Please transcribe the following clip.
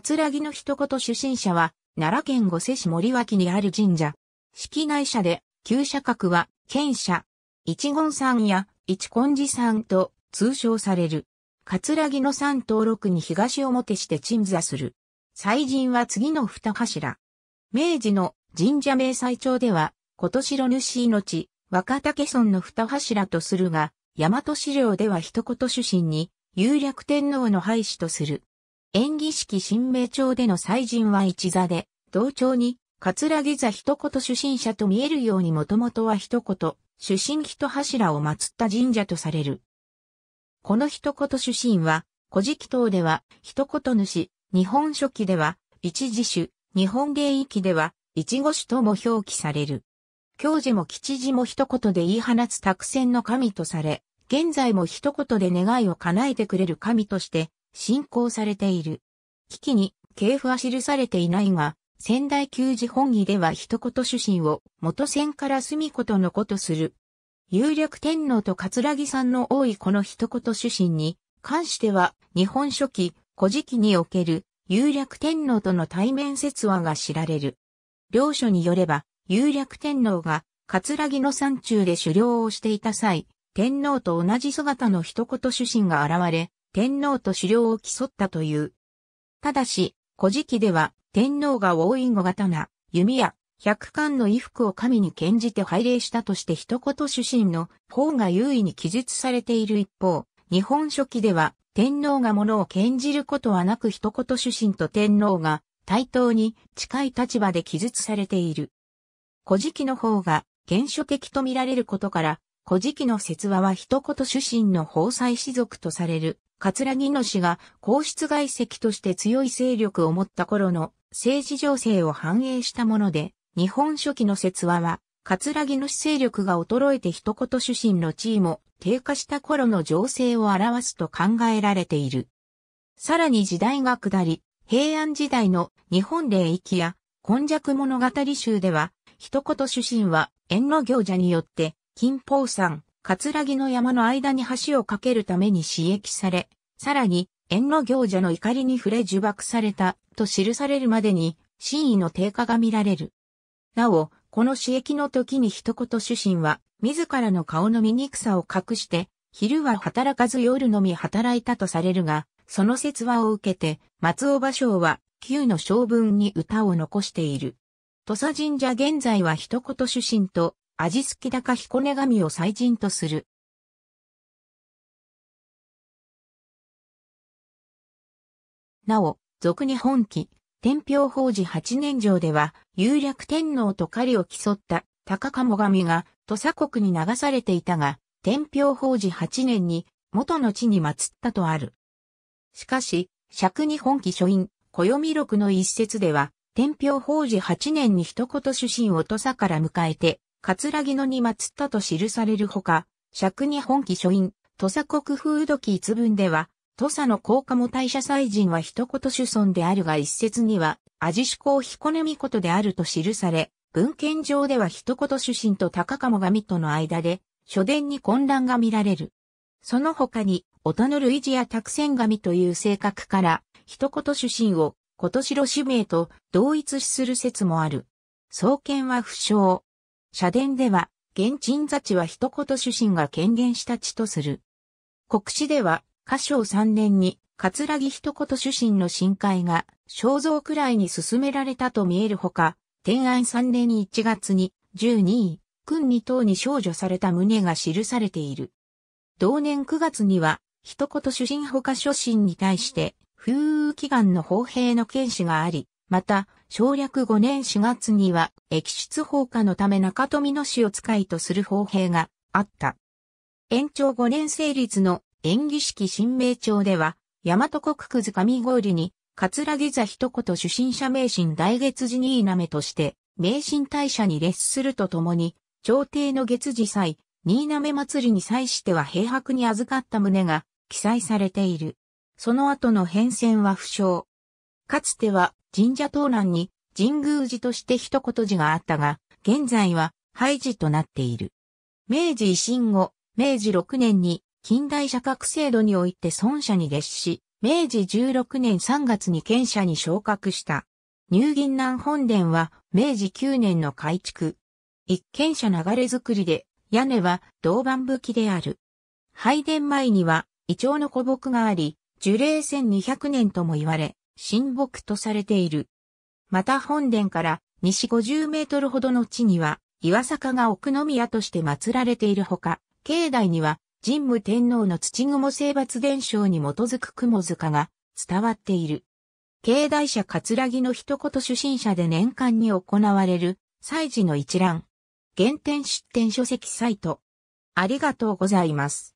葛城の一言出身者は、奈良県五瀬市森脇にある神社。式内社で、旧社格は、県社。一言さんや、一根寺んと通称される。葛城の山登録に東表して鎮座する。祭神は次の二柱。明治の神社名祭帳では、今年の主命、若竹村の二柱とするが、大和資料では一言主身に、有略天皇の廃止とする。演技式新名帳での祭神は一座で、同調に、ラギ座一言出身者と見えるようにもともとは一言、出身一柱を祀った神社とされる。この一言出身は、古事記等では、一言主、日本書記では、一字主、日本芸域では、一語主とも表記される。教授も吉次も一言で言い放つ託戦の神とされ、現在も一言で願いを叶えてくれる神として、信仰されている。危機に系譜は記されていないが、仙台旧寺本義では一言主神を元仙から住子とのことする。有力天皇と葛城さんの多いこの一言主神に関しては日本書紀古事記における有力天皇との対面説話が知られる。両書によれば有力天皇が葛城の山中で狩猟をしていた際、天皇と同じ姿の一言主神が現れ、天皇と狩猟を競ったという。ただし、古事記では、天皇が王位語刀、弓や、百貫の衣服を神に献じて拝礼したとして一言主神の方が優位に記述されている一方、日本書紀では、天皇が物を献じることはなく一言主神と天皇が対等に近い立場で記述されている。古事記の方が原初的と見られることから、古事記の説話は一言主神の法祭士族とされる葛城の氏が皇室外籍として強い勢力を持った頃の政治情勢を反映したもので、日本初期の説話は、葛城の氏勢力が衰えて一言主心の地位も低下した頃の情勢を表すと考えられている。さらに時代が下り、平安時代の日本霊域や今弱物語集では、一言主心は、縁の行者によって、金宝山、葛城の山の間に橋を架けるために刺激され、さらに、縁の行者の怒りに触れ呪縛されたと記されるまでに、真意の低下が見られる。なお、この刺激の時に一言主神は、自らの顔の醜さを隠して、昼は働かず夜のみ働いたとされるが、その説話を受けて、松尾芭蕉は、旧の将軍に歌を残している。土佐神社現在は一言主神と味好き高彦根神を祭神とする。なお、俗に本記、天平法事八年城では、有略天皇と狩りを競った高鴨神が土佐国に流されていたが、天平法事八年に元の地に祀ったとある。しかし、釈に本記書院、暦録の一節では、天平法事八年に一言主神を土佐から迎えて、ラギ野に祀ったと記されるほか、釈に本記書院、土佐国風土記一文では、土佐の高家も大社祭人は一言主尊であるが一説には、味志向彦根御事であると記され、文献上では一言主神と高鴨神との間で、書伝に混乱が見られる。その他に、小田の類似や託戦神という性格から、一言主神を、今年の使命と同一視する説もある。創建は不詳。社殿では、現鎮座地は一言主神が権限した地とする。国史では、歌唱3年に、葛城一言主神の深海が、肖像くらいに進められたと見えるほか、天安3年に1月に、12位、君二等に少女された旨が記されている。同年9月には、一言主神か諸神に対して、風雨祈願の砲兵の剣士があり、また、省略5年4月には、液質放火のため中富野市を使いとする砲兵があった。延長5年成立の演技式新名帳では、大和国くず上郡に、桂木座一言主審者名神大月寺にいなとして、名神大社に列するとともに、朝廷の月次祭、新滑祭りに際しては平白に預かった旨が記載されている。その後の変遷は不詳。かつては神社東南に神宮寺として一言寺があったが、現在は廃寺となっている。明治維新後、明治6年に近代社格制度において孫社に列し、明治16年3月に県社に昇格した。入銀南本殿は明治9年の改築。一軒社流れ作りで、屋根は銅板武器である。拝殿前には、イチョウの古木があり、樹齢1200年とも言われ、神木とされている。また本殿から西50メートルほどの地には、岩坂が奥宮として祀られているほか、境内には神武天皇の土雲征伐伝承に基づく雲塚が伝わっている。境内者葛城の一言出身者で年間に行われる祭事の一覧。原点出典書籍サイト。ありがとうございます。